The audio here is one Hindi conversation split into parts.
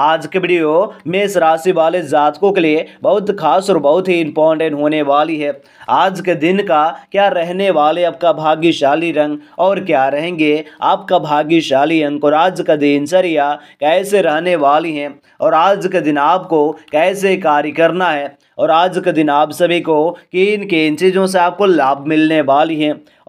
आज की वीडियो मेष राशि वाले जातकों के लिए बहुत खास और बहुत ही इम्पोर्टेंट होने वाली है आज के दिन का क्या रहने वाले आपका भाग्यशाली रंग और क्या रहेंगे आपका भाग्यशाली अंक और आज का दिनचर्या कैसे रहने वाली हैं और आज के दिन आपको कैसे कार्य करना है और आज के दिन आप सभी को किन किन चीज़ों से आपको लाभ मिलने वाली हैं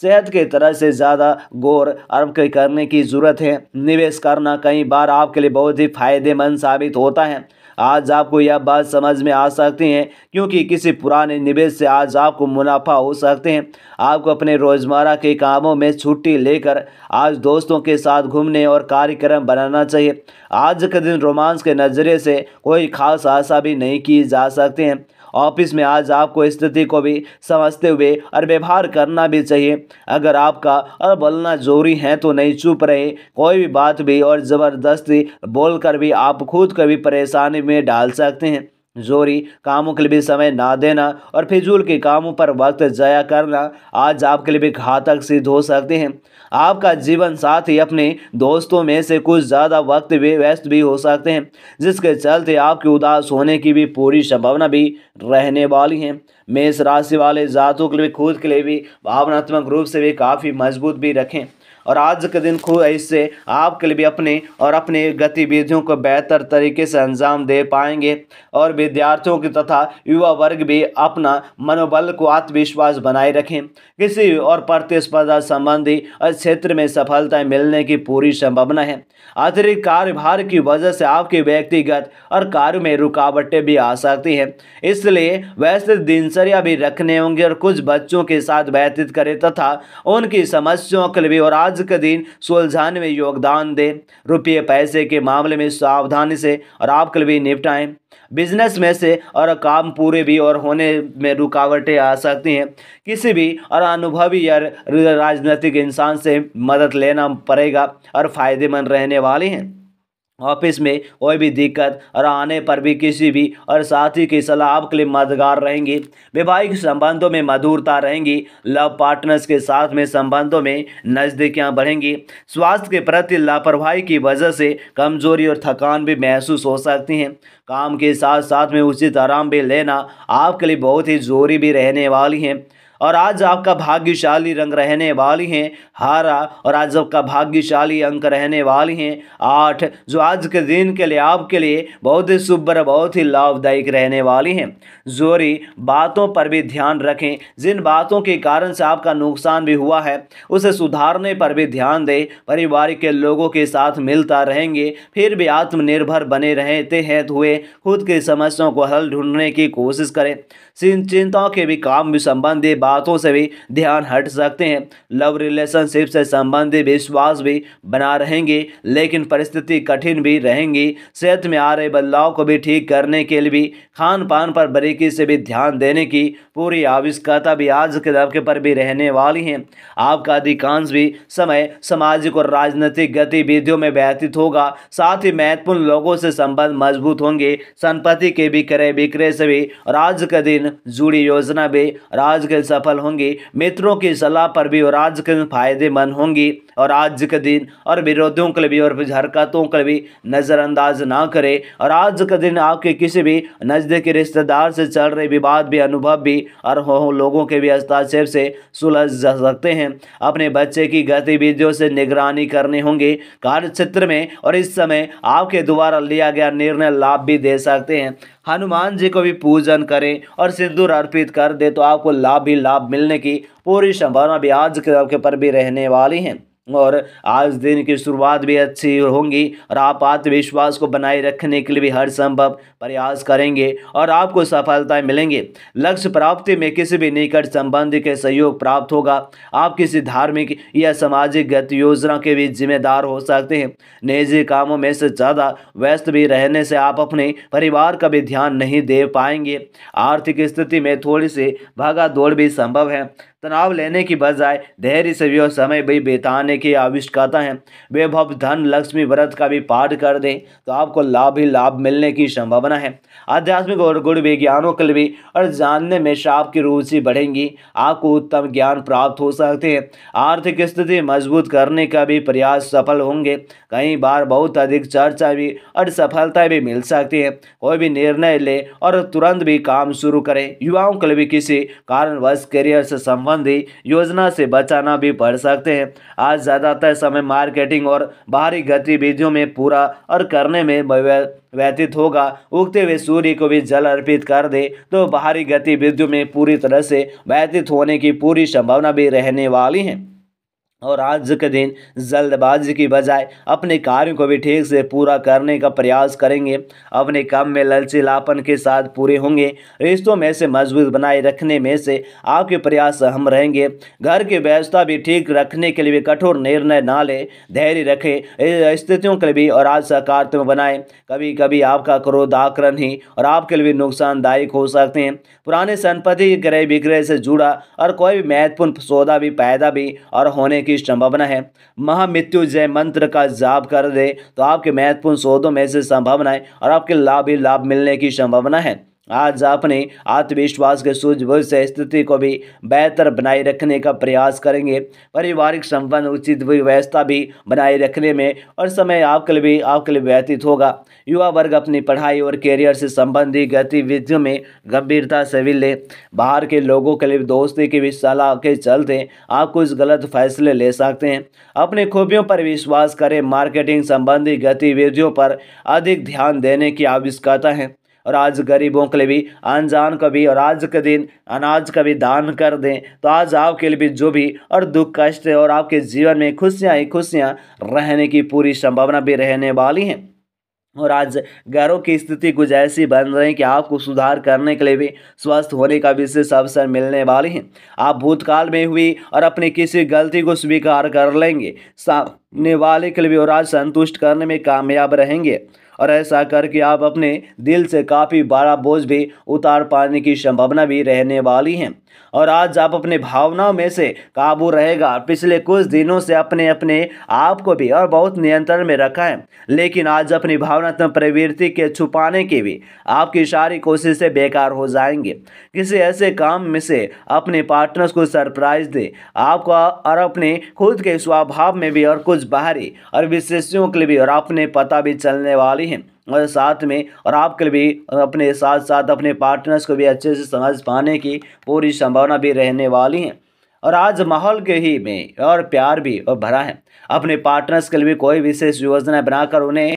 सेहत के तरह से ज़्यादा गौर आरम करने की ज़रूरत है निवेश करना कई बार आपके लिए बहुत ही फायदेमंद साबित होता है आज आपको यह बात समझ में आ सकती है क्योंकि किसी पुराने निवेश से आज आपको मुनाफा हो सकते हैं आपको अपने रोज़मर्रा के कामों में छुट्टी लेकर आज दोस्तों के साथ घूमने और कार्यक्रम बनाना चाहिए आज के दिन रोमांस के नज़रिए से कोई खास आशा भी नहीं की जा सकते हैं ऑफिस में आज आपको स्थिति को भी समझते हुए और व्यवहार करना भी चाहिए अगर आपका और बोलना जरूरी है तो नहीं चुप रहे कोई भी बात भी और ज़बरदस्ती बोलकर भी आप खुद कभी परेशानी में डाल सकते हैं जोरी कामों के लिए भी समय ना देना और फिजूल के कामों पर वक्त ज़ाया करना आज आपके लिए भी घातक सिद्ध हो सकते हैं आपका जीवन साथी अपने दोस्तों में से कुछ ज़्यादा वक्त भी व्यस्त भी हो सकते हैं जिसके चलते आपके उदास होने की भी पूरी संभावना भी रहने वाली है मेष राशि वाले जातों के लिए खुद के लिए भी भावनात्मक रूप से भी काफ़ी मजबूत भी रखें और आज के दिन खुद ऐसे आपके लिए भी अपने और अपने गतिविधियों को बेहतर तरीके से अंजाम दे पाएंगे और विद्यार्थियों की तथा युवा वर्ग भी अपना मनोबल को आत्मविश्वास बनाए रखें किसी और प्रतिस्पर्धा संबंधी क्षेत्र में सफलताएं मिलने की पूरी संभावना है अतिरिक्त कार्यभार की वजह से आपके व्यक्तिगत और कार्य में रुकावटें भी आ सकती हैं इसलिए वैसे दिनचर्या भी रखने होंगे और कुछ बच्चों के साथ व्यतीत करें तथा उनकी समस्याओं के लिए भी और आज आज का दिन सुलझाने में योगदान दें रुपये पैसे के मामले में सावधानी से और आपके भी निपटाएं बिजनेस में से और काम पूरे भी और होने में रुकावटें आ सकती हैं किसी भी और अनुभवी या राजनीतिक इंसान से मदद लेना पड़ेगा और फायदेमंद रहने वाले हैं ऑफिस में कोई भी दिक्कत और आने पर भी किसी भी और साथी की सलाह आपके लिए मददगार रहेंगी वैवाहिक संबंधों में मधुरता रहेंगी लव पार्टनर्स के साथ में संबंधों में नज़दीकियाँ बढ़ेंगी स्वास्थ्य के प्रति लापरवाही की वजह से कमजोरी और थकान भी महसूस हो सकती हैं काम के साथ साथ में उचित आराम भी लेना आपके लिए बहुत ही जरूरी भी रहने वाली हैं और आज आपका भाग्यशाली रंग रहने वाली हैं हारा और आज आपका भाग्यशाली अंक रहने वाली हैं आठ जो आज के दिन के लिए आपके लिए बहुत ही शुभ और बहुत ही लाभदायक रहने वाली हैं जोरी बातों पर भी ध्यान रखें जिन बातों के कारण से आपका नुकसान भी हुआ है उसे सुधारने पर भी ध्यान दें परिवार के लोगों के साथ मिलता रहेंगे फिर भी आत्मनिर्भर बने रहते हैं हुए तो खुद की समस्याओं को हल ढूंढने की कोशिश करें चिंताओं के भी काम भी संबंधित बातों से भी ध्यान हट सकते हैं लव रिलेशनशिप से संबंधित विश्वास भी बना रहेंगे लेकिन परिस्थिति कठिन भी रहेंगी सेहत में आ रहे बदलाव को भी ठीक करने के लिए भी खान पान पर बारीकी से भी ध्यान देने की पूरी आवश्यकता भी आज के दबके पर भी रहने वाली है आपका अधिकांश भी समय सामाजिक और राजनीतिक गतिविधियों में व्यतीत होगा साथ ही महत्वपूर्ण लोगों से संबंध मजबूत होंगे संपत्ति के भी क्रय विक्रय से भी और आज का दिन जुड़ी योजना भी और आज के सफल होंगे मित्रों की सलाह पर भी और आज के दिन फायदेमंद होंगी और आज के दिन और विरोधियों के लिए भी और हरकतों के भी नज़रअंदाज ना करें और आज के दिन आपके किसी भी नज़दीकी रिश्तेदार से चल रहे विवाद भी अनुभव भी और लोगों के भी हस्ताक्षेप से सुलझ जा सकते हैं अपने बच्चे की गतिविधियों से निगरानी करनी होंगी कार्य क्षेत्र में और इस समय आपके द्वारा लिया गया निर्णय लाभ भी दे सकते हैं हनुमान जी को भी पूजन करें और सिंदूर अर्पित कर दे तो आपको लाभ ही लाभ मिलने की पूरी संभावना भी आज के आपके पर भी रहने वाली है और आज दिन की शुरुआत भी अच्छी होंगी और आप आत्मविश्वास को बनाए रखने के लिए भी हर संभव प्रयास करेंगे और आपको सफलताएं मिलेंगे लक्ष्य प्राप्ति में किसी भी निकट संबंध के सहयोग प्राप्त होगा आप किसी धार्मिक या सामाजिक गति योजना के भी जिम्मेदार हो सकते हैं निजी कामों में से ज़्यादा व्यस्त भी रहने से आप अपने परिवार का भी ध्यान नहीं दे पाएंगे आर्थिक स्थिति में थोड़ी सी भागा दौड़ भी संभव है तनाव लेने की बजाय धैर्य से भी और समय भी बिताने की आविष्ट है है वैभव धन लक्ष्मी व्रत का भी पाठ कर दें तो आपको लाभ ही लाभ मिलने की संभावना है आध्यात्मिक और गुण विज्ञानों के लिए और जानने में शाप की रुचि बढ़ेंगी आपको उत्तम ज्ञान प्राप्त हो सकते हैं आर्थिक स्थिति मजबूत करने का भी प्रयास सफल होंगे कई बार बहुत अधिक चर्चा भी और सफलता भी मिल सकती है कोई भी निर्णय ले और तुरंत भी काम शुरू करें युवाओं के लिए किसी कारणवश करियर से संबंध संबंधी योजना से बचाना भी पड़ सकते हैं आज ज़्यादातर समय मार्केटिंग और बाहरी गतिविधियों में पूरा और करने में व्यतीत होगा उगते हुए सूर्य को भी जल अर्पित कर दे तो बाहरी गतिविधियों में पूरी तरह से व्यतीत होने की पूरी संभावना भी रहने वाली है और आज के दिन जल्दबाजी की बजाय अपने कार्य को भी ठीक से पूरा करने का प्रयास करेंगे अपने काम में ललचिलापन के साथ पूरे होंगे रिश्तों में से मजबूत बनाए रखने में से आपके प्रयास हम रहेंगे घर की व्यवस्था भी ठीक रखने के लिए कठोर निर्णय ना लें धैर्य रखें स्थितियों के लिए भी और आज सकारात्मक बनाएं कभी कभी आपका क्रोध आकरण ही और आपके लिए नुकसानदायक हो सकते हैं पुराने संपत्ति क्रय विक्रय से जुड़ा और कोई भी महत्वपूर्ण सौदा भी पैदा भी और होने की की संभावना है महामृत्युजय मंत्र का जाप कर दे तो आपके महत्वपूर्ण सौदों में से संभावनाएं और आपके लाभ ही लाभ मिलने की संभावना है आज आपने आत्मविश्वास के सूझबूझ से स्थिति को भी बेहतर बनाए रखने का प्रयास करेंगे पारिवारिक संबंध उचित व्यवस्था भी बनाए रखने में और समय आपके लिए भी आपके लिए व्यतीत होगा युवा वर्ग अपनी पढ़ाई और कैरियर से संबंधित गतिविधियों में गंभीरता से भी ले बाहर के लोगों के लिए दोस्ती की भी सलाह के चलते आप कुछ गलत फैसले ले सकते हैं अपनी खूबियों पर विश्वास करें मार्केटिंग संबंधी गतिविधियों पर अधिक ध्यान देने की आवश्यकता है और आज गरीबों के लिए भी अनजान का भी और आज के दिन अनाज का भी दान कर दें तो आज आपके लिए भी जो भी और दुख कष्ट और आपके जीवन में खुशियाँ ही खुशियाँ रहने की पूरी संभावना भी रहने वाली हैं और आज घरों की स्थिति कुछ ऐसी बन रही है कि आपको सुधार करने के लिए भी स्वस्थ होने का विशेष अवसर मिलने वाली है आप भूतकाल में हुई और अपनी किसी गलती को स्वीकार कर लेंगे सामने वाले के लिए भी और आज संतुष्ट करने में कामयाब रहेंगे और ऐसा करके आप अपने दिल से काफ़ी बड़ा बोझ भी उतार पाने की संभावना भी रहने वाली है और आज आप अपने भावनाओं में से काबू रहेगा पिछले कुछ दिनों से अपने अपने आप को भी और बहुत नियंत्रण में रखा है लेकिन आज अपनी भावनात्मक प्रवृत्ति के छुपाने की भी आपकी सारी कोशिशें बेकार हो जाएंगे किसी ऐसे काम में से अपने पार्टनर्स को सरप्राइज दे आपको और अपने खुद के स्वभाव में भी और कुछ बाहरी और विशेषियों के लिए भी और अपने पता भी चलने वाली हैं और साथ में और लिए भी अपने साथ साथ अपने पार्टनर्स को भी अच्छे से समझ पाने की पूरी संभावना भी रहने वाली है और आज माहौल के ही में और प्यार भी और भरा है अपने पार्टनर्स के लिए भी कोई विशेष योजना बनाकर उन्हें